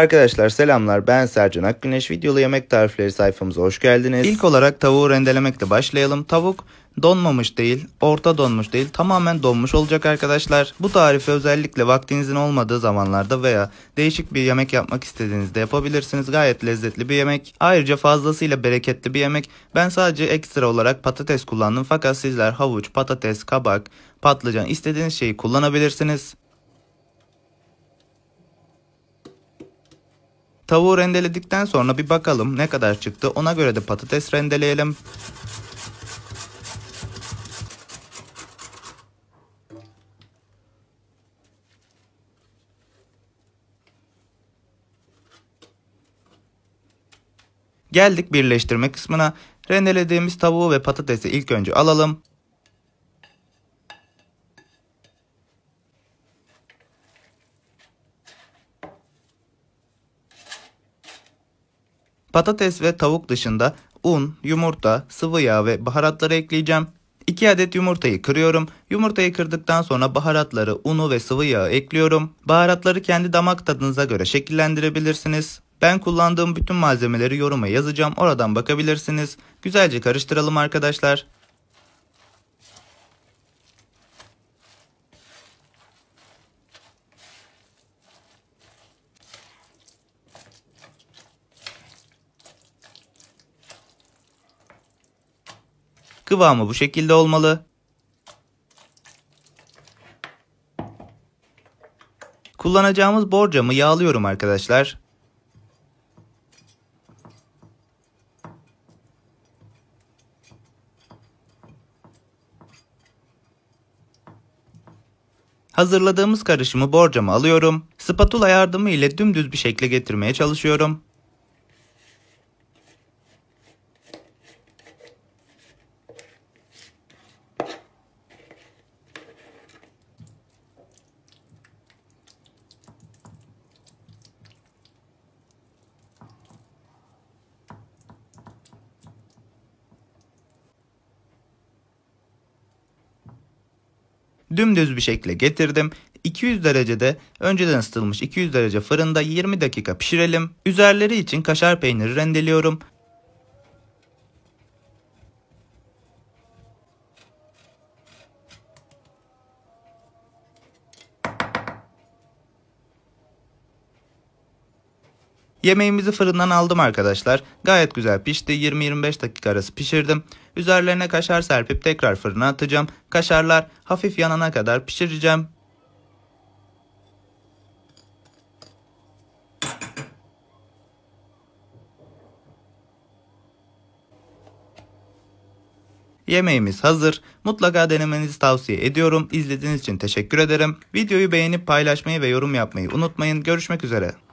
Arkadaşlar selamlar ben Sercan Akgüneş. Videolu yemek tarifleri sayfamıza hoş geldiniz. İlk olarak tavuğu rendelemekle başlayalım. Tavuk donmamış değil, orta donmuş değil, tamamen donmuş olacak arkadaşlar. Bu tarifi özellikle vaktinizin olmadığı zamanlarda veya değişik bir yemek yapmak istediğinizde yapabilirsiniz. Gayet lezzetli bir yemek. Ayrıca fazlasıyla bereketli bir yemek. Ben sadece ekstra olarak patates kullandım fakat sizler havuç, patates, kabak, patlıcan istediğiniz şeyi kullanabilirsiniz. Tavuğu rendeledikten sonra bir bakalım ne kadar çıktı. Ona göre de patates rendeleyelim. Geldik birleştirme kısmına. Rendelediğimiz tavuğu ve patatesi ilk önce alalım. Patates ve tavuk dışında un, yumurta, sıvı yağ ve baharatları ekleyeceğim. 2 adet yumurtayı kırıyorum. Yumurtayı kırdıktan sonra baharatları, unu ve sıvı yağı ekliyorum. Baharatları kendi damak tadınıza göre şekillendirebilirsiniz. Ben kullandığım bütün malzemeleri yoruma yazacağım. Oradan bakabilirsiniz. Güzelce karıştıralım arkadaşlar. Kıvamı bu şekilde olmalı. Kullanacağımız borcamı yağlıyorum arkadaşlar. Hazırladığımız karışımı borcama alıyorum. Spatula yardımı ile dümdüz bir şekle getirmeye çalışıyorum. dümdüz bir şekle getirdim. 200 derecede önceden ısıtılmış 200 derece fırında 20 dakika pişirelim. Üzerleri için kaşar peyniri rendeliyorum. Yemeğimizi fırından aldım arkadaşlar. Gayet güzel pişti. 20-25 dakika arası pişirdim. Üzerlerine kaşar serpip tekrar fırına atacağım. Kaşarlar hafif yanana kadar pişireceğim. Yemeğimiz hazır. Mutlaka denemenizi tavsiye ediyorum. İzlediğiniz için teşekkür ederim. Videoyu beğenip paylaşmayı ve yorum yapmayı unutmayın. Görüşmek üzere.